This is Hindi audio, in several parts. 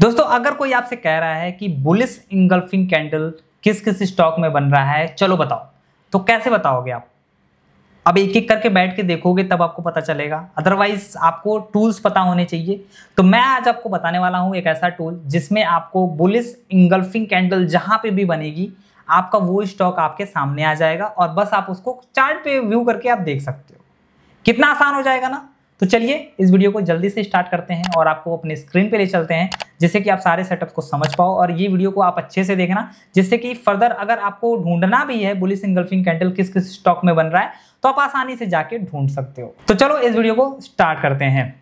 दोस्तों अगर कोई आपसे कह रहा है कि बुलिस इंगल्फिंग कैंडल किस किस स्टॉक में बन रहा है चलो बताओ तो कैसे बताओगे आप अब एक एक करके बैठ के देखोगे तब आपको पता चलेगा अदरवाइज आपको टूल्स पता होने चाहिए तो मैं आज आपको बताने वाला हूं एक ऐसा टूल जिसमें आपको बुलिस इंगल्फिंग कैंडल जहाँ पे भी बनेगी आपका वो स्टॉक आपके सामने आ जाएगा और बस आप उसको चार्ट पे व्यू करके आप देख सकते हो कितना आसान हो जाएगा ना तो चलिए इस वीडियो को जल्दी से स्टार्ट करते हैं और आपको अपने स्क्रीन पे ले चलते हैं जिससे कि आप सारे सेटअप को समझ पाओ और ये वीडियो को आप अच्छे से देखना जिससे कि फर्दर अगर आपको ढूंढना भी है बुलिस इंगल्फिंग कैंडल किस किस स्टॉक में बन रहा है तो आप आसानी से जाके ढूंढ सकते हो तो चलो इस वीडियो को स्टार्ट करते हैं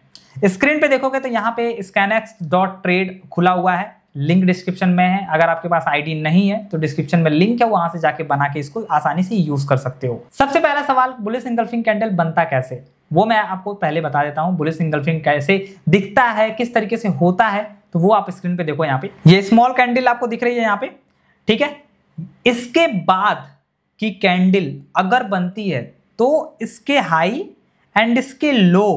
स्क्रीन पे देखोगे तो यहाँ पे स्कैनएक्स डॉट ट्रेड खुला हुआ है लिंक डिस्क्रिप्शन में है अगर आपके पास आईडी नहीं है तो डिस्क्रिप्शन में लिंक है वहां से जाके बना के इसको आसानी से यूज कर सकते हो सबसे पहला सवाल बुलिस इंगल्फिंग कैंडल बनता कैसे वो मैं आपको पहले बता देता हूँ बुलिस इंगल्फिंग कैसे दिखता है किस तरीके से होता है तो वो आप स्क्रीन पे देखो यहाँ पे ये स्मॉल कैंडल आपको दिख रही है यहाँ पे ठीक है इसके बाद की कैंडल अगर बनती है तो इसके हाई एंड इसके लो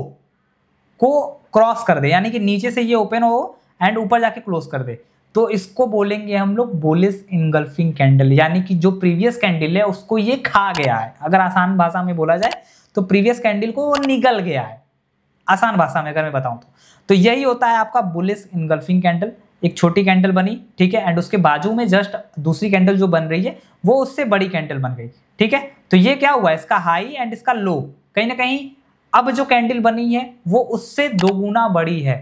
को क्रॉस कर दे यानी कि नीचे से ये ओपन हो एंड ऊपर जाके क्लोज कर दे तो इसको बोलेंगे हम लोग बोलिस इंगल्फिंग कैंडल यानी कि जो प्रीवियस कैंडल है उसको ये खा गया है अगर आसान भाषा में बोला जाए तो प्रीवियस कैंडल को वो निगल गया है आसान भाषा में अगर मैं बताऊँ तो तो यही होता है आपका बुलिस इनगल्फिंग कैंडल एक छोटी कैंडल बनी ठीक है एंड उसके बाजू में जस्ट दूसरी कैंडल जो बन रही है वो उससे बड़ी कैंडल बन गई ठीक है तो ये क्या हुआ इसका हाई एंड इसका लो कहीं ना कहीं अब जो कैंडल बनी है वो उससे दोगुना बड़ी है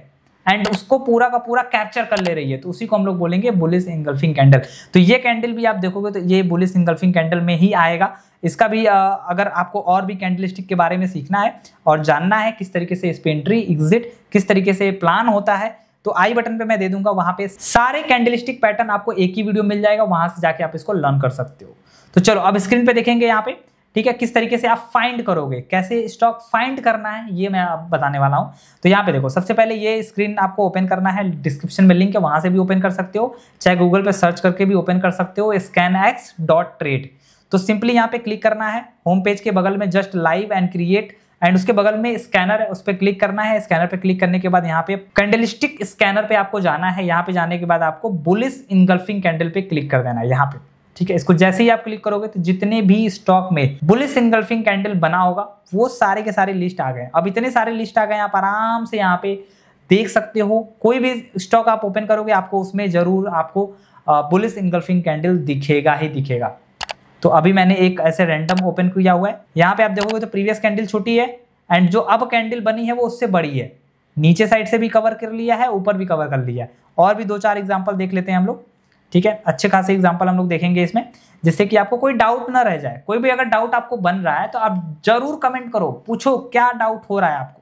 एंड उसको पूरा का पूरा कैप्चर कर ले रही है तो उसी को हम लोग बोलेंगे बुलिस इंगल्फिंग कैंडल तो ये कैंडल भी आप देखोगे तो ये बुलिस इंगल्फिंग कैंडल में ही आएगा इसका भी अगर आपको और भी कैंडल के बारे में सीखना है और जानना है किस तरीके से इस पे एंट्री एग्जिट किस तरीके से प्लान होता है तो आई बटन पे मैं दे दूंगा वहां पे सारे कैंडलिस्टिक पैटर्न आपको एक ही वीडियो मिल जाएगा वहां से जाके आप इसको लर्न कर सकते हो तो चलो अब स्क्रीन पे देखेंगे यहाँ पे ठीक है किस तरीके से आप फाइंड करोगे कैसे स्टॉक फाइंड करना है ये मैं आप बताने वाला हूँ तो यहाँ पे देखो सबसे पहले ये स्क्रीन आपको ओपन करना है डिस्क्रिप्शन में लिंक है वहाँ से भी ओपन कर सकते हो चाहे गूगल पर सर्च करके भी ओपन कर सकते हो स्कैन एक्स डॉट तो सिंपली यहाँ पे क्लिक करना है होम पेज के बगल में just live and create and उसके बगल में स्कैनर है उस पर क्लिक करना है स्कैनर पे क्लिक करने के बाद यहाँ पे कैंडलिस्टिक स्कैनर पे आपको जाना है यहाँ पे जाने के बाद आपको बुलिस इनगल्फिंग कैंडल पे क्लिक कर देना है यहाँ पे ठीक है इसको जैसे ही आप क्लिक करोगे तो जितने भी स्टॉक में बुलिस इनगल्फिंग कैंडल बना होगा वो सारे के सारे लिस्ट आ गए अब इतने सारे लिस्ट आ गए आप आराम से यहाँ पे देख सकते हो कोई भी स्टॉक आप ओपन करोगे आपको उसमें ज़रूर आपको बुलिस इनगल्फिंग कैंडल दिखेगा ही दिखेगा तो अभी मैंने एक ऐसे रैंडम ओपन किया हुआ है यहाँ पे आप देखोगे तो प्रीवियस कैंडल छोटी है एंड जो अब कैंडल बनी है वो उससे बड़ी है नीचे साइड से भी कवर कर लिया है ऊपर भी कवर कर लिया है और भी दो चार एग्जाम्पल देख लेते हैं हम लोग ठीक है अच्छे खासे एग्जाम्पल हम लोग देखेंगे इसमें जिससे कि आपको कोई डाउट ना रह जाए कोई भी अगर डाउट आपको बन रहा है तो आप जरूर कमेंट करो पूछो क्या डाउट हो रहा है आपको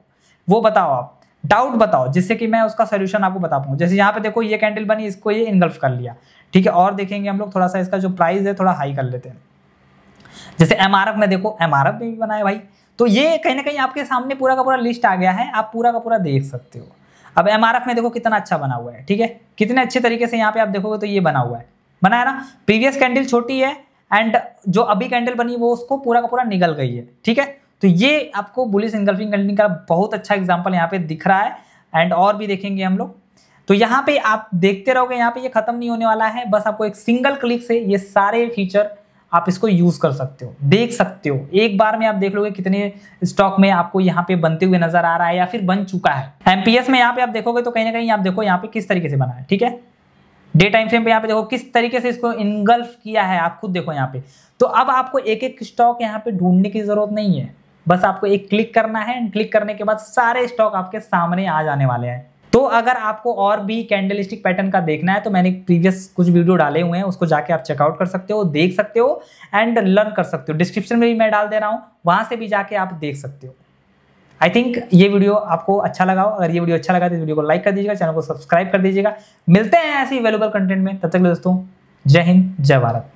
वो बताओ आप डाउट बताओ जिससे कि मैं उसका सोल्यूशन आपको बता पाऊँ जैसे यहाँ पे देखो ये कैंडल बनी इसको ये इनगल्फ कर लिया ठीक है और देखेंगे हम लोग थोड़ा सा इसका जो प्राइस है थोड़ा हाई कर लेते हैं जैसे एम में देखो एम में भी बनाए भाई तो ये कहीं ना कहीं आपके सामने पूरा का पूरा लिस्ट आ गया है आप पूरा का पूरा देख सकते हो अब एम में देखो कितना अच्छा बना हुआ है ठीक है कितने अच्छे तरीके से यहाँ पे आप देखोगे तो ये बना हुआ है बना है ना प्रीवियस कैंडल छोटी है एंड जो अभी कैंडल बनी वो उसको पूरा का पूरा निकल गई है ठीक है तो ये आपको बुलिस इंगल्फिंग कैंडल का बहुत अच्छा एग्जाम्पल यहाँ पे दिख रहा है एंड और भी देखेंगे हम लोग तो यहाँ पे आप देखते रहोगे यहाँ पे ये खत्म नहीं होने वाला है बस आपको एक सिंगल क्लिक से ये सारे फीचर आप इसको यूज़ कर सकते हो देख सकते हो एक बार में आप देख लोगे कितने स्टॉक में आपको यहाँ पे बनते हुए नजर आ रहा है या फिर बन चुका है एमपीएस में यहाँ पे आप देखोगे तो कहीं ना कहीं आप देखो यहाँ पे किस तरीके से बना है ठीक है डे टाइम फ्रेम पे यहाँ पे देखो किस तरीके से इसको इनगल्फ किया है आप खुद देखो यहाँ पे तो अब आपको एक एक स्टॉक यहाँ पे ढूंढने की जरूरत नहीं है बस आपको एक क्लिक करना है एंड क्लिक करने के बाद सारे स्टॉक आपके सामने आ जाने वाले हैं तो अगर आपको और भी कैंडल स्टिक पैटर्न का देखना है तो मैंने प्रीवियस कुछ वीडियो डाले हुए हैं उसको जाके आप चेकआउट कर सकते हो देख सकते हो एंड लर्न कर सकते हो डिस्क्रिप्शन में भी मैं डाल दे रहा हूँ वहाँ से भी जाके आप देख सकते हो आई थिंक ये वीडियो आपको अच्छा लगा हो अगर ये वीडियो अच्छा लगा तो इस वीडियो को लाइक कर दीजिएगा चैनल को सब्सक्राइब कर दीजिएगा मिलते हैं ऐसे ही वेलेबल कंटेंट में तब तक दोस्तों जय हिंद जय भारत